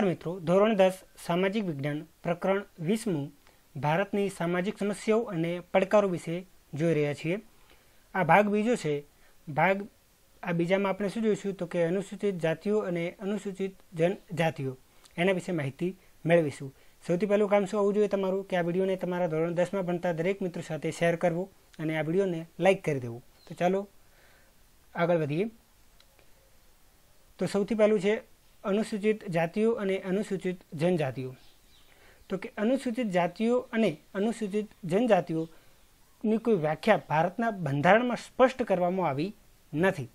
નમસ્કાર મિત્રો ધોરણ દસ સામાજિક વિજ્ઞાન પ્રકરણ વીસમું ભારતની સામાજિક સમસ્યાઓ અને પડકારો વિશે જોઈ રહ્યા છીએ આ ભાગ બીજો છે ભાગ આ બીજામાં આપણે શું જોઈશું તો કે અનુસૂચિત જાતિઓ અને અનુસૂચિત જનજાતિઓ એના વિશે માહિતી મેળવીશું સૌથી પહેલું કામ શું હોવું જોઈએ તમારું કે આ વિડીયોને તમારા ધોરણ દસમાં ભણતા દરેક મિત્રો સાથે શેર કરવો અને આ વિડીયોને લાઇક કરી દેવું તો ચાલો આગળ વધીએ તો સૌથી પહેલું છે અનુસૂચિત જાતિઓ અને અનુસૂચિત જનજાતિઓ તો કે અનુસૂચિત જાતિઓ અને અનુસૂચિત જનજાતિઓની કોઈ વ્યાખ્યા ભારતના બંધારણમાં સ્પષ્ટ કરવામાં આવી નથી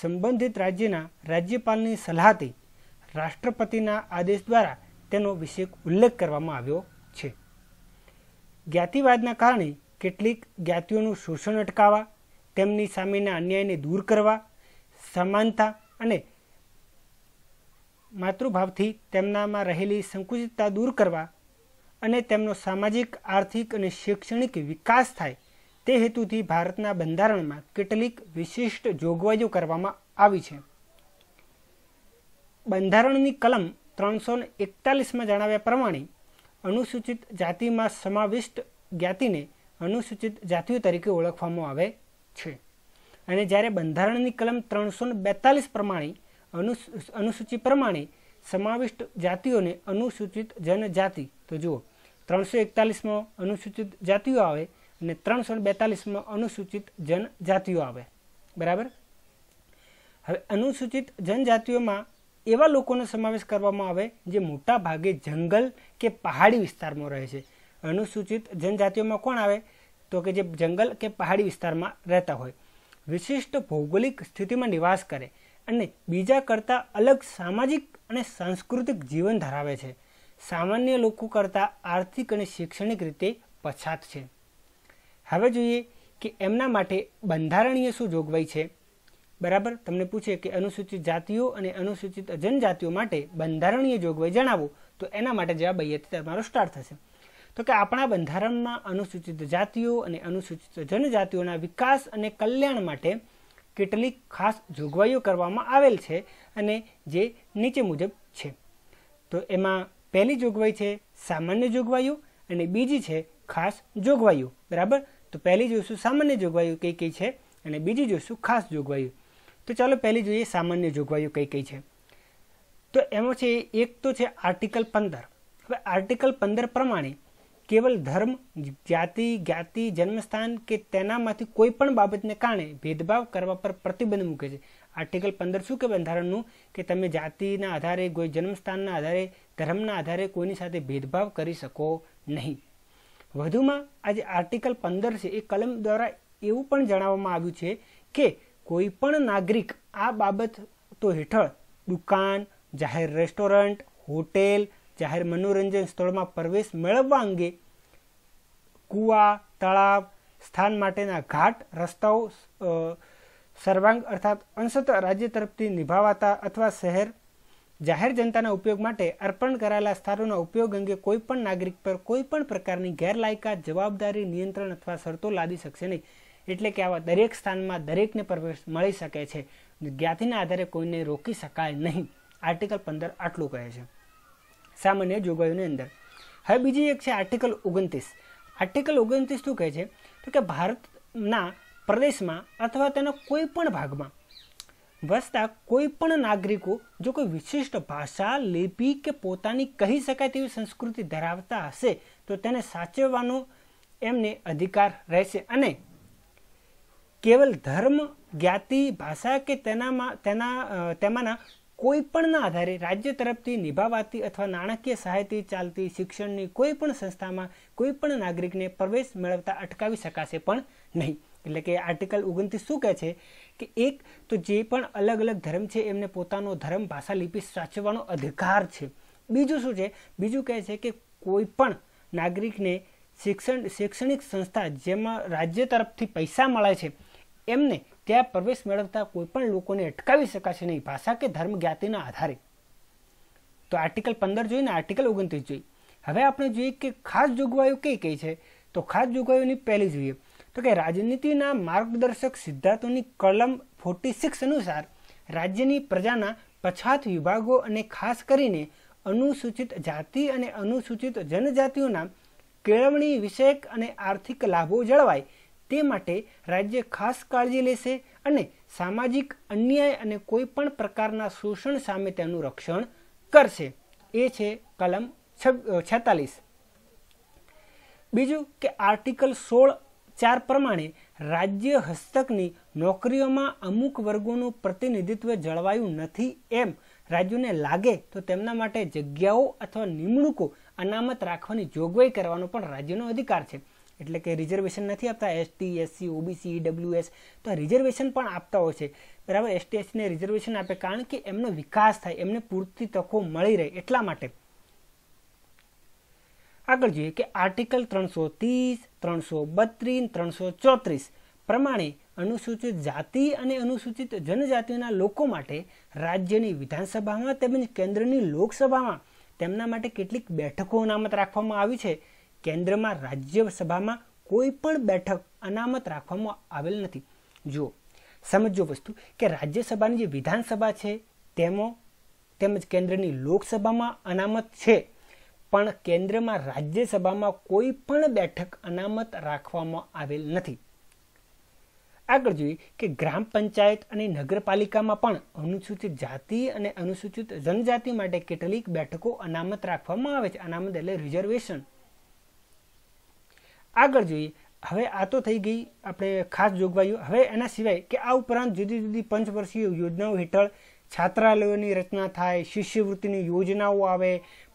સંબંધિત રાજ્યના રાજ્યપાલની સલાહથી રાષ્ટ્રપતિના આદેશ દ્વારા તેનો વિશેષ ઉલ્લેખ કરવામાં આવ્યો છે જ્ઞાતિવાદના કારણે કેટલીક જ્ઞાતિઓનું શોષણ અટકાવવા તેમની સામેના અન્યાયને દૂર કરવા સમાનતા અને માતૃભાવથી તેમનામાં રહેલી સંકુચિતતા દૂર કરવા અને તેમનો સામાજિક આર્થિક અને શૈક્ષણિક વિકાસ થાય તે હેતુથી ભારતના બંધારણમાં કેટલીક વિશિષ્ટ જોગવાઈઓ કરવામાં આવી છે બંધારણની કલમ ત્રણસો એકતાલીસમાં જણાવ્યા પ્રમાણે અનુસૂચિત જાતિમાં સમાવિષ્ટ જ્ઞાતિને અનુસૂચિત જાતિઓ તરીકે ઓળખવામાં આવે છે અને જ્યારે બંધારણની કલમ ત્રણસો બેતાલીસ પ્રમાણે અનુસૂચિ પ્રમાણે સમાવિષ્ટ જાતિઓને અનુસૂચિત જનજાતિ તો જુઓ ત્રણસો એકતાલીસમાં અનુસૂચિત જાતિઓ આવે અને ત્રણસો બેતાલીસમાં અનુસૂચિત જનજાતિઓ આવે બરાબર હવે અનુસૂચિત જનજાતિઓમાં એવા લોકોનો સમાવેશ કરવામાં આવે જે મોટા ભાગે જંગલ કે પહાડી વિસ્તારમાં રહે છે અનુસૂચિત જનજાતિઓમાં કોણ આવે તો કે જે જંગલ કે પહાડી વિસ્તારમાં રહેતા હોય વિશિષ્ટ ભૌગોલિક સ્થિતિમાં નિવાસ કરે અને બીજા કરતાં અલગ સામાજિક અને સાંસ્કૃતિક જીવન ધરાવે છે સામાન્ય લોકો કરતાં આર્થિક અને શૈક્ષણિક રીતે પછાત છે હવે જોઈએ કે એમના માટે બંધારણીય શું જોગવાઈ છે બરાબર તમને પૂછે કે અનુસૂચિત જાતિઓ અને અનુસૂચિત જનજાતિઓ માટે બંધારણીય જોગવાઈ જણાવો તો એના માટે જવાબ અહીંયાથી તમારો સ્ટાર્ટ થશે તો કે આપણા બંધારણમાં અનુસૂચિત જાતિઓ અને અનુસૂચિત જનજાતિઓના વિકાસ અને કલ્યાણ માટે કેટલીક ખાસ જોગવાઈઓ કરવામાં આવેલ છે અને જે નીચે મુજબ છે તો એમાં પહેલી જોગવાઈ છે સામાન્ય જોગવાઈઓ અને બીજી છે ખાસ જોગવાઈઓ બરાબર તો પહેલી જોઈશું સામાન્ય જોગવાઈઓ કઈ કઈ છે અને બીજી જોઈશું ખાસ જોગવાઈઓ તો ચાલો પહેલી જોઈએ સામાન્ય જોગવાઈઓ કઈ કઈ છે તો એમાં છે એક તો છે આર્ટિકલ પંદર હવે આર્ટિકલ પંદર પ્રમાણે કેવલ ધર્મ જાતિ જ્ઞાતિ જન્મસ્થાન કે તેનામાંથી કોઈ પણ બાબતને કારણે ભેદભાવ કરવા પર પ્રતિબંધ મૂકે છે આર્ટિકલ પંદર શું કે બંધારણનું કે તમે જાતિના આધારે કોઈ જન્મસ્થાનના આધારે ધર્મના આધારે કોઈની સાથે ભેદભાવ કરી શકો નહીં વધુમાં આજે આર્ટિકલ પંદર છે એ કલમ દ્વારા એવું પણ જણાવવામાં આવ્યું છે કે કોઈ પણ નાગરિક આ બાબત તો હેઠળ દુકાન જાહેર રેસ્ટોરન્ટ હોટેલ જાહેર મનોરંજન સ્થળમાં પ્રવેશ મેળવવા અંગે કૂવા તળાવ સ્થાન માટેના ઘાટ રસ્તાઓ સર્વાંગ અર્થાત અંશત રાજ્ય તરફથી નિભાવાતા અથવા શહેર જાહેર જનતાના ઉપયોગ માટે અર્પણ કરાયેલા સ્થાનોના ઉપયોગ અંગે કોઈપણ નાગરિક પર કોઈપણ પ્રકારની ગેરલાયકાત જવાબદારી નિયંત્રણ અથવા શરતો લાદી શકશે નહીં એટલે કે આવા દરેક સ્થાનમાં દરેકને પ્રવેશ મળી શકે છે જ્ઞાતિના આધારે કોઈને રોકી શકાય નહીં આર્ટિકલ પંદર આટલું કહે છે સામાન્ય જોગવાઈઓની અંદર હવે બીજી એક છે આર્ટિકલ ઓગણત્રીસ આર્ટિકલ ઓગણત્રીસ શું કહે છે તો કે ભારતના પ્રદેશમાં અથવા તેના કોઈ પણ ભાગમાં વસતા કોઈ પણ નાગરિકો જો કોઈ વિશિષ્ટ ભાષા લિપિ કે પોતાની કહી શકાય તેવી સંસ્કૃતિ ધરાવતા હશે તો તેને સાચવવાનો એમને અધિકાર રહેશે અને કેવલ ધર્મ જ્ઞાતિ ભાષા કે તેનામાં તેના તેમાંના કોઈપણના આધારે રાજ્ય તરફથી નિભાવાતી અથવા નાણાકીય સહાયથી ચાલતી શિક્ષણની કોઈ પણ સંસ્થામાં કોઈ પણ નાગરિકને પ્રવેશ મેળવતા અટકાવી શકાશે પણ નહીં એટલે કે આર્ટિકલ ઓગણત્રીસ શું કહે છે કે એક તો જે પણ અલગ અલગ ધર્મ છે એમને પોતાનો ધર્મ ભાષા લિપિ સાચવવાનો અધિકાર છે બીજું શું છે બીજું કહે છે કે કોઈ પણ નાગરિકને શિક્ષણ શૈક્ષણિક સંસ્થા જેમાં રાજ્ય તરફથી પૈસા મળે છે એમને ત્યાં પ્રવેશ મેળવતા કોઈપણ લોકોને અટકાવી શકાશે નહીં ભાષા કે ધર્મ જ્ઞાતિના આધારે તો આર્ટિકલ પંદર જોઈને આર્ટિકલ ઓગણત્રીસ જોઈએ હવે આપણે જોઈએ કે ખાસ જોગવાઈઓ કઈ કઈ છે તો ખાસ જોગવાઈઓની પહેલી જોઈએ તો કે રાજનીતિના માર્ગદર્શક સિદ્ધાંતોની કલમ ફોર્ટી સિક્સ અનુસાર રાજ્યની પ્રજાના પછાત વિભાગો અને ખાસ કરીને અનુસૂચિત જાતિ અને અનુસૂચિત જનજાતિઓના કેળવણી વિષયક અને આર્થિક લાભો જળવાય તે માટે રાજ્ય ખાસ કાળજી લેશે અને સામાજિક અન્યાય અને કોઈપણ પ્રકારના શોષણ સામે તેનું રક્ષણ કરશે એ છે કલમ છેતાલીસ બીજું કે આર્ટિકલ સોળ ચાર પ્રમાણે રાજ્ય હસ્તકની નોકરીઓમાં અમુક વર્ગોનું પ્રતિનિધિત્વ જળવાયું નથી એમ રાજ્યને લાગે તો તેમના માટે જગ્યાઓ અથવા નિમણૂકો અનામત રાખવાની જોગવાઈ કરવાનો પણ રાજ્યનો અધિકાર છે એટલે કે રિઝર્વેશન નથી આપતા એસટી એસસી ઓબીસી ડબ્લ્યુએસ તો રિઝર્વેશન પણ આપતા હોય છે બરાબર એસટી એસસીને રિઝર્વેશન આપે કારણ કે એમનો વિકાસ થાય એમને પૂરતી તકો મળી રહે એટલા માટે આગળ જોઈએ કે આર્ટિકલ ત્રણસો ત્રીસ ત્રણસો બત્રીસ ત્રણસો ચોત્રીસ પ્રમાણે અનુસૂચિત જાતિ અને અનુસૂચિત જનજાતિઓના લોકો માટે રાજ્યની વિધાનસભામાં તેમજ કેન્દ્રની લોકસભામાં તેમના માટે કેટલીક બેઠકો અનામત રાખવામાં આવી છે કેન્દ્રમાં રાજ્યસભામાં કોઈ પણ બેઠક અનામત રાખવામાં આવેલ નથી જુઓ સમજો વસ્તુ કે રાજ્યસભાની જે વિધાનસભા છે તેમાં તેમજ કેન્દ્રની લોકસભામાં અનામત છે પણ કેન્દ્રમાં રાજ્યસભામાં કોઈ પણ બેઠક અનામત રાખવામાં આવેલ નથી આગળ જોઈએ કે ગ્રામ પંચાયત અને નગરપાલિકામાં પણ અનુસૂચિત જાતિ અને અનુસૂચિત જનજાતિ માટે કેટલીક બેઠકો અનામત રાખવામાં આવે છે અનામત એટલે રિઝર્વેશન આગળ જોઈએ હવે આ તો થઈ ગઈ આપણે ખાસ જોગવાઈઓ હવે એના સિવાય કે આ ઉપરાંત જુદી જુદી પંચવર્ષીય યોજનાઓ હેઠળ છાત્રાલયોની રચના થાય શિષ્યવૃત્તિની યોજનાઓ આવે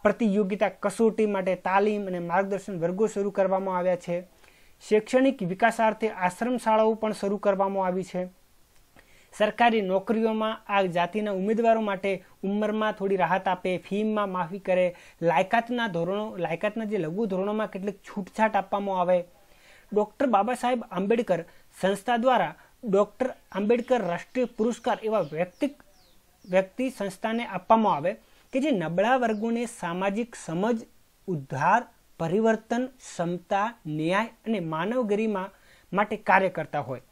પ્રતિયોગિતા કસોટી માટે તાલીમ અને માર્ગદર્શન વર્ગો શરૂ કરવામાં આવ્યા છે શૈક્ષણિક વિકાસાર્થે આશ્રમ શાળાઓ પણ શરૂ કરવામાં આવી છે સરકારી નોકરીઓમાં આ જાતિના ઉમેદવારો માટે ઉંમરમાં થોડી રાહત આપે ફીમાં માફી કરે લાયકાતના ધોરણો લાયકાતના જે લઘુ ધોરણોમાં કેટલીક છૂટછાટ આપવામાં આવે ડૉક્ટર બાબા સાહેબ આંબેડકર સંસ્થા દ્વારા ડૉક્ટર આંબેડકર રાષ્ટ્રીય પુરસ્કાર એવા વ્યક્તિ વ્યક્તિ સંસ્થાને આપવામાં આવે કે જે નબળા વર્ગોને સામાજિક સમજ ઉદ્ધાર પરિવર્તન ક્ષમતા ન્યાય અને માનવ માટે કાર્ય કરતા હોય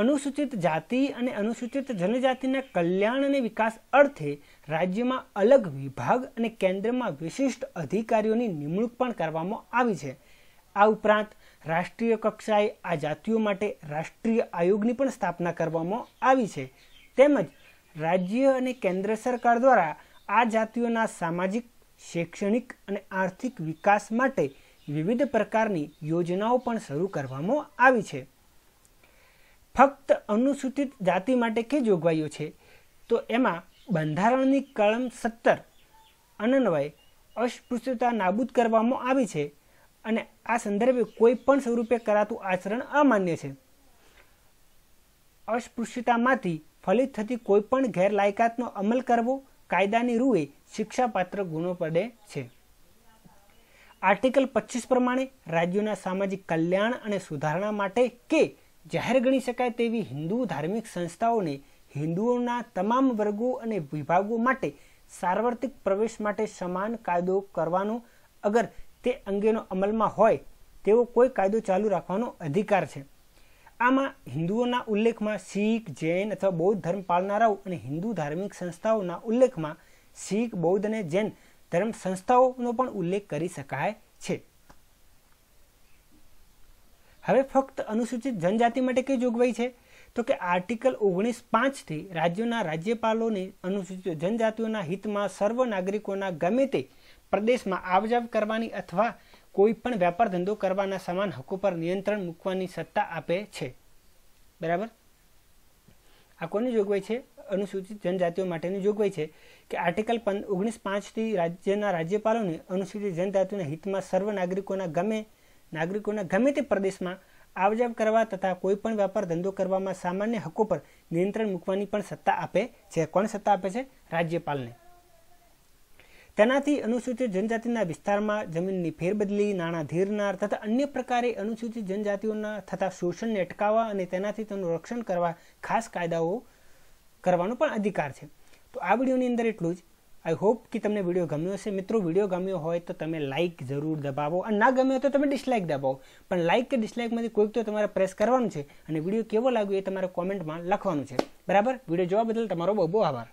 અનુસૂચિત જાતિ અને અનુસૂચિત જનજાતિના કલ્યાણ અને વિકાસ અર્થે રાજ્યમાં અલગ વિભાગ અને કેન્દ્રમાં વિશિષ્ટ અધિકારીઓની નિમણૂક પણ કરવામાં આવી છે આ ઉપરાંત રાષ્ટ્રીય કક્ષાએ આ જાતિઓ માટે રાષ્ટ્રીય આયોગની પણ સ્થાપના કરવામાં આવી છે તેમજ રાજ્ય અને કેન્દ્ર સરકાર દ્વારા આ જાતિઓના સામાજિક શૈક્ષણિક અને આર્થિક વિકાસ માટે વિવિધ પ્રકારની યોજનાઓ પણ શરૂ કરવામાં આવી છે ફક્ત અનુસૂચિત જાતિ માટે કે જોગવાઈઓ છે તો એમાં બંધારણની કલમ સત્તર અનન્વય અસ્પૃશ્યતા નાબૂદ કરવામાં આવી છે અને આ સંદર્ભે કોઈ પણ સ્વરૂપે કરાતું આચરણ અમાન્ય છે અસ્પૃશ્યતામાંથી ફલિત થતી કોઈ પણ ગેરલાયકાતનો અમલ કરવો કાયદાની રૂએ શિક્ષાપાત્ર ગુનો પડે છે આર્ટિકલ પચીસ પ્રમાણે રાજ્યોના સામાજિક કલ્યાણ અને સુધારણા માટે કે જાહેર ગણી શકાય તેવી હિન્દુ ધાર્મિક સંસ્થાઓને હિન્દુઓના તમામ વર્ગો અને વિભાગો માટે સાર્વત્રિક પ્રવેશ માટે સમાન કાયદો કરવાનો અગર તે અંગેનો અમલમાં હોય તેવો કોઈ કાયદો ચાલુ રાખવાનો અધિકાર છે આમાં હિન્દુઓના ઉલ્લેખમાં શીખ જૈન અથવા બૌદ્ધ ધર્મ પાળનારાઓ અને હિન્દુ ધાર્મિક સંસ્થાઓના ઉલ્લેખમાં શીખ બૌદ્ધ અને જૈન ધર્મ સંસ્થાઓનો પણ ઉલ્લેખ કરી શકાય છે હવે ફક્ત અનુસૂચિત જનજાતિ માટે કઈ જોગવાઈ છે તો કે આર્ટિકલ ઓગણીસ પાંચથી રાજ્યોના રાજ્યપાલોને અનુસૂચિત જનજાતિઓના હિતમાં સર્વ નાગરિકોના ગમે તે પ્રદેશમાં આવજાવ કરવાની અથવા કોઈ પણ વેપાર ધંધો કરવાના સમાન હકો પર નિયંત્રણ મૂકવાની સત્તા આપે છે બરાબર આ કોની જોગવાઈ છે અનુસૂચિત જનજાતિઓ માટેની જોગવાઈ છે કે આર્ટિકલ પંદ ઓગણીસ પાંચથી રાજ્યના રાજ્યપાલોને અનુસૂચિત જનજાતિઓના હિતમાં સર્વ નાગરિકોના ગમે નાગરિકોના ગમે તે પ્રદેશમાં આવજાવ કરવા તથા કોઈપણ વ્યાપાર ધંધો કરવામાં સામાન્ય હકો પર નિયંત્રણ મૂકવાની પણ સત્તા આપે છે કોણ સત્તા આપે છે રાજ્યપાલને તેનાથી અનુસૂચિત જનજાતિના વિસ્તારમાં જમીનની ફેરબદલી નાણાં ધીરનાર તથા અન્ય પ્રકારે અનુસૂચિત જનજાતિઓના થતા શોષણને અટકાવવા અને તેનાથી તેનું રક્ષણ કરવા ખાસ કાયદાઓ કરવાનો પણ અધિકાર છે તો આ વિડીયોની અંદર એટલું જ આઈ હોપ કે તમને વિડીયો ગમ્યો હશે મિત્રો વિડીયો ગમ્યો હોય તો તમે લાઇક જરૂર દબાવો અને ના ગમ્યો તો તમે ડિસલાઇક દબાવો પણ લાઇક કે ડિસલાઇકમાંથી કોઈક તો તમારે પ્રેસ કરવાનું છે અને વિડીયો કેવો લાગ્યો એ તમારે કોમેન્ટમાં લખવાનું છે બરાબર વિડીયો જોવા બદલ તમારો બહુ બહુ આભાર